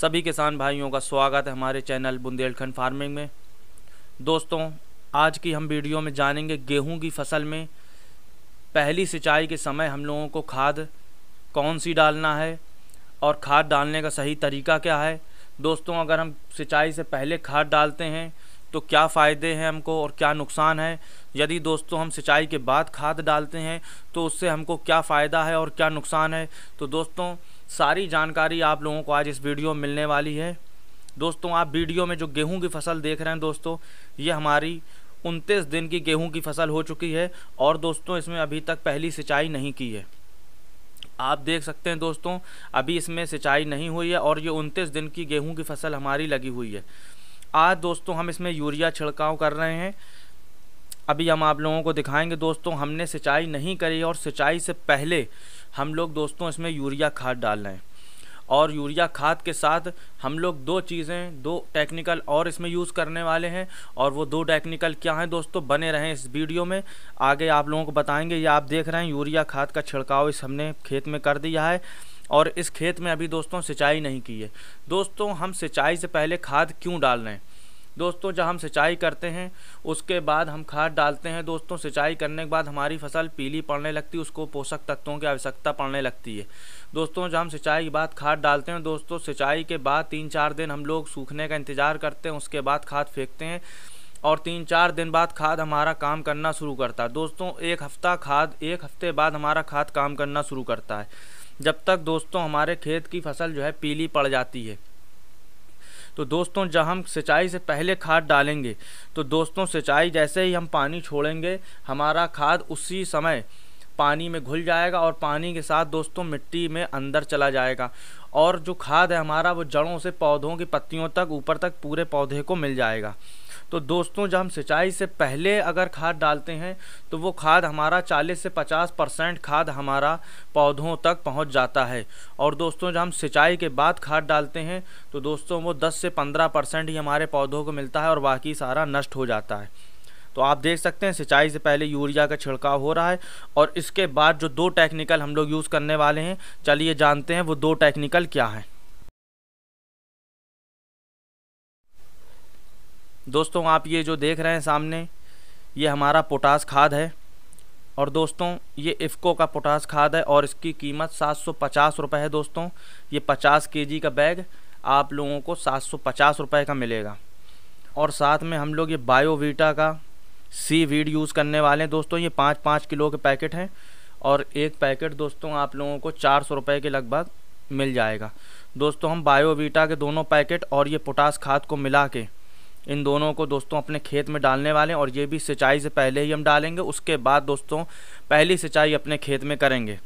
सभी किसान भाइयों का स्वागत है हमारे चैनल बुंदेलखंड फार्मिंग में दोस्तों आज की हम वीडियो में जानेंगे गेहूं की फसल में पहली सिंचाई के समय हम लोगों को खाद कौन सी डालना है और खाद डालने का सही तरीका क्या है दोस्तों अगर हम सिंचाई से पहले खाद डालते हैं तो क्या फ़ायदे हैं हमको और क्या नुकसान है यदि दोस्तों हम सिंचाई के बाद खाद डालते हैं तो उससे हमको क्या फ़ायदा है और क्या नुकसान है तो दोस्तों सारी जानकारी आप लोगों को आज इस वीडियो में मिलने वाली है दोस्तों आप वीडियो में जो गेहूं की फसल देख रहे हैं दोस्तों ये हमारी उनतीस दिन की गेहूं की फसल हो चुकी है और दोस्तों इसमें अभी तक पहली सिंचाई नहीं की है आप देख सकते हैं दोस्तों अभी इसमें सिंचाई नहीं हुई है और ये उनतीस दिन की गेहूँ की फसल हमारी लगी हुई है आज दोस्तों हम इसमें यूरिया छिड़काव कर रहे हैं अभी हम आप लोगों को दिखाएंगे दोस्तों हमने सिंचाई नहीं करी और सिंचाई से पहले हम लोग दोस्तों इसमें यूरिया खाद डाल रहे हैं और यूरिया खाद के साथ हम लोग दो चीज़ें दो टेक्निकल और इसमें यूज़ करने वाले हैं और वो दो टेक्निकल क्या हैं दोस्तों बने रहें इस वीडियो में आगे आप लोगों को बताएंगे ये आप देख रहे हैं यूरिया खाद का छिड़काव इस हमने खेत में कर दिया है और इस खेत में अभी दोस्तों सिंचाई नहीं की है दोस्तों हम सिंचाई से पहले खाद क्यों डाल रहे हैं दोस्तों जब हम सिंचाई करते हैं उसके बाद हम खाद डालते हैं दोस्तों सिंचाई करने के बाद हमारी फसल पीली पड़ने लगती है उसको पोषक तत्वों की आवश्यकता पड़ने लगती है दोस्तों जब हम सिंचाई के बाद खाद डालते हैं दोस्तों सिंचाई के बाद तीन चार दिन हम लोग सूखने का इंतज़ार करते हैं उसके बाद खाद फेंकते हैं और तीन चार दिन बाद खाद हमारा काम करना शुरू करता है दोस्तों एक हफ़्ता खाद एक हफ़्ते बाद हमारा खाद काम करना शुरू करता है जब तक दोस्तों हमारे खेत की फसल जो है पीली पड़ जाती है तो दोस्तों जब हम सिंचाई से पहले खाद डालेंगे तो दोस्तों सिंचाई जैसे ही हम पानी छोड़ेंगे हमारा खाद उसी समय पानी में घुल जाएगा और पानी के साथ दोस्तों मिट्टी में अंदर चला जाएगा और जो खाद है हमारा वो जड़ों से पौधों की पत्तियों तक ऊपर तक पूरे पौधे को मिल जाएगा तो दोस्तों जब हम सिंचाई से पहले अगर खाद डालते हैं तो वो खाद हमारा 40 से 50 परसेंट खाद हमारा पौधों तक पहुंच जाता है और दोस्तों जब हम सिंचाई के बाद खाद डालते हैं तो दोस्तों वो 10 से 15 परसेंट ही हमारे पौधों को मिलता है और बाकी सारा नष्ट हो जाता है तो आप देख सकते हैं सिंचाई से पहले यूरिया का छिड़काव हो रहा है और इसके बाद जो दो टेक्निकल हम लोग यूज़ करने वाले हैं चलिए जानते हैं वो दो टेक्निकल क्या हैं दोस्तों आप ये जो देख रहे हैं सामने ये हमारा पोटास खाद है और दोस्तों ये इफ़को का पोटास खाद है और इसकी कीमत सात सौ पचास रुपये है दोस्तों ये पचास के का बैग आप लोगों को सात सौ पचास का मिलेगा और साथ में हम लोग ये बायोवीटा का सी वीड यूज़ करने वाले हैं दोस्तों ये पाँच पाँच किलो के पैकेट हैं और एक पैकेट दोस्तों आप लोगों को चार सौ रुपये के लगभग मिल जाएगा दोस्तों हम बायोवीटा के दोनों पैकेट और ये पोटास खाद को मिला के इन दोनों को दोस्तों अपने खेत में डालने वाले हैं और ये भी सिंचाई से पहले ही हम डालेंगे उसके बाद दोस्तों पहली सिंचाई अपने खेत में करेंगे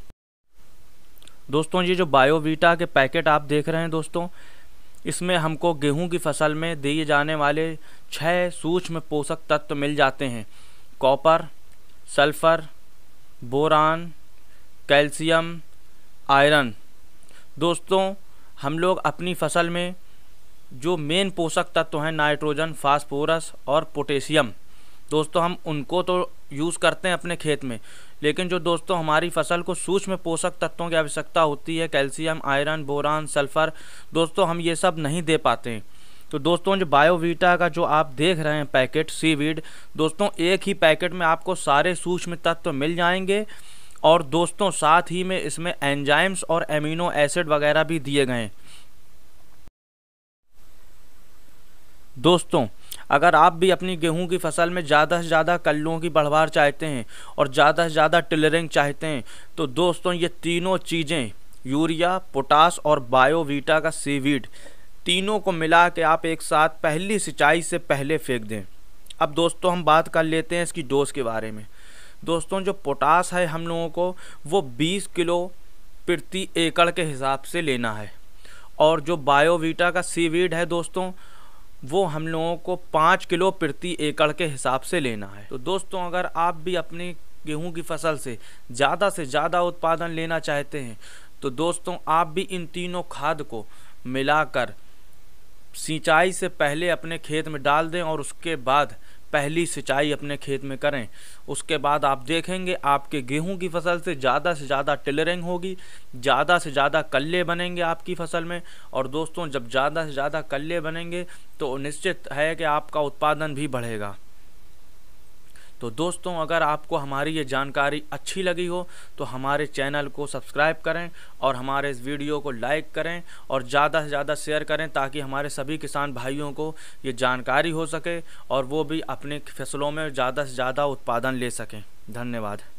दोस्तों ये जो बायोवीटा के पैकेट आप देख रहे हैं दोस्तों इसमें हमको गेहूं की फसल में दिए जाने वाले छः सूक्ष्म पोषक तत्व मिल जाते हैं copper sulphur boron calcium iron दोस्तों हम लोग अपनी फसल में जो मेन पोषक तत्व हैं नाइट्रोजन फास्फोरस और पोटेशियम दोस्तों हम उनको तो यूज़ करते हैं अपने खेत में लेकिन जो दोस्तों हमारी फसल को सूक्ष्म पोषक तत्वों की आवश्यकता होती है कैल्शियम आयरन बोरान सल्फ़र दोस्तों हम ये सब नहीं दे पाते हैं तो दोस्तों जो बायोवीटा का जो आप देख रहे हैं पैकेट सीवीड दोस्तों एक ही पैकेट में आपको सारे सूक्ष्म तत्व मिल जाएंगे और दोस्तों साथ ही में इसमें एंजाइम्स और एमिनो एसिड वगैरह भी दिए गए हैं दोस्तों अगर आप भी अपनी गेहूं की फसल में ज़्यादा से ज़्यादा कल्लुओं की बढ़वार चाहते हैं और ज़्यादा से ज़्यादा टिलरिंग चाहते हैं तो दोस्तों ये तीनों चीज़ें यूरिया पोटास और बायोवीटा का सीवीड तीनों को मिला के आप एक साथ पहली सिंचाई से पहले फेंक दें अब दोस्तों हम बात कर लेते हैं इसकी डोज के बारे में दोस्तों जो पोटास है हम लोगों को वो 20 किलो प्रति एकड़ के हिसाब से लेना है और जो बायोवीटा का सीवीड है दोस्तों वो हम लोगों को पाँच किलो प्रति एकड़ के हिसाब से लेना है तो दोस्तों अगर आप भी अपनी गेहूं की फसल से ज़्यादा से ज़्यादा उत्पादन लेना चाहते हैं तो दोस्तों आप भी इन तीनों खाद को मिलाकर सिंचाई से पहले अपने खेत में डाल दें और उसके बाद पहली सिंचाई अपने खेत में करें उसके बाद आप देखेंगे आपके गेहूं की फसल से ज़्यादा से ज़्यादा टिलरिंग होगी ज़्यादा से ज़्यादा कल्ले बनेंगे आपकी फसल में और दोस्तों जब ज़्यादा से ज़्यादा कल्ले बनेंगे तो निश्चित है कि आपका उत्पादन भी बढ़ेगा तो दोस्तों अगर आपको हमारी ये जानकारी अच्छी लगी हो तो हमारे चैनल को सब्सक्राइब करें और हमारे इस वीडियो को लाइक करें और ज़्यादा से ज़्यादा शेयर करें ताकि हमारे सभी किसान भाइयों को ये जानकारी हो सके और वो भी अपने फसलों में ज़्यादा से ज़्यादा उत्पादन ले सकें धन्यवाद